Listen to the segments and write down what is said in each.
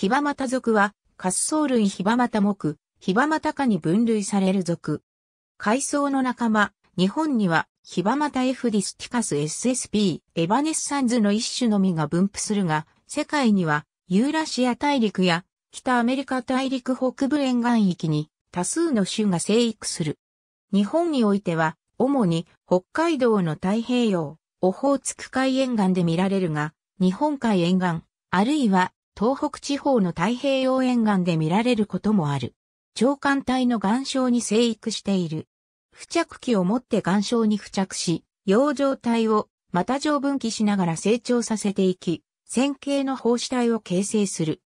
ヒバマタ属は、滑走類ヒバマタ目、ヒバマタ科に分類される属。海藻の仲間、日本には、ヒバマタエフディスティカス SSP、エバネッサンズの一種のみが分布するが、世界には、ユーラシア大陸や、北アメリカ大陸北部沿岸域に、多数の種が生育する。日本においては、主に北海道の太平洋、オホーツク海沿岸で見られるが、日本海沿岸、あるいは東北地方の太平洋沿岸で見られることもある。長官体の岩礁に生育している。付着器を持って岩礁に付着し、養生体をまた上分岐しながら成長させていき、線形の胞子体を形成する。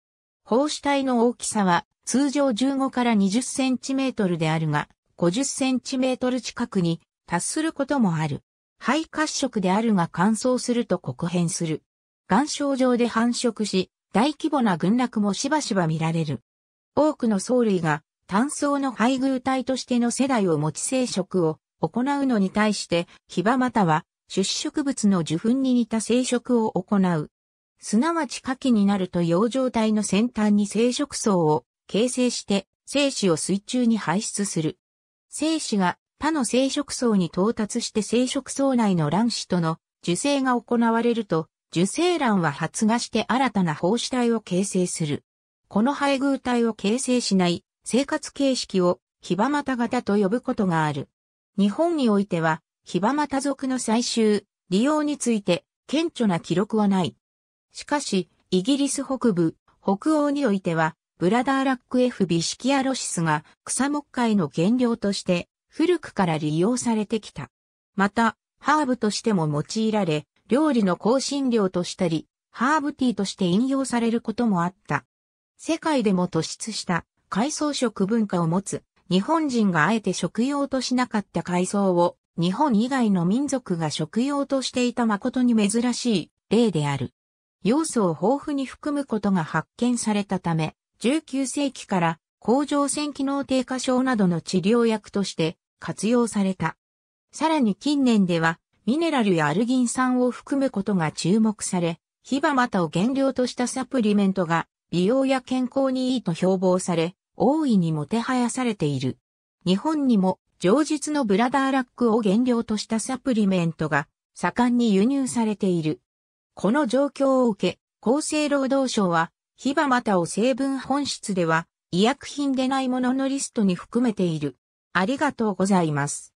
胞子体の大きさは通常15から20センチメートルであるが、50センチメートル近くに達することもある。肺褐色であるが乾燥すると黒変する。岩礁上で繁殖し、大規模な群落もしばしば見られる。多くの藻類が単層の配偶体としての世代を持ち生殖を行うのに対して、ヒバまたは種子植物の受粉に似た生殖を行う。すなわち夏季になると養生体の先端に生殖層を形成して精子を水中に排出する。精子が他の生殖層に到達して生殖層内の卵子との受精が行われると受精卵は発芽して新たな胞子体を形成する。この配偶体を形成しない生活形式をヒバマタ型と呼ぶことがある。日本においては、ヒバマタ族の採集、利用について顕著な記録はない。しかし、イギリス北部、北欧においては、ブラダーラック F ビシキアロシスが草木界の原料として古くから利用されてきた。また、ハーブとしても用いられ、料理の香辛料としたり、ハーブティーとして引用されることもあった。世界でも突出した海藻食文化を持つ日本人があえて食用としなかった海藻を日本以外の民族が食用としていた誠に珍しい例である。要素を豊富に含むことが発見されたため、19世紀から甲状腺機能低下症などの治療薬として活用された。さらに近年ではミネラルやアルギン酸を含むことが注目され、ヒバマタを原料としたサプリメントが美容や健康にいいと標榜され、大いにもてはやされている。日本にも、上日のブラダーラックを原料としたサプリメントが盛んに輸入されている。この状況を受け、厚生労働省は、ヒバマタを成分本質では、医薬品でないもののリストに含めている。ありがとうございます。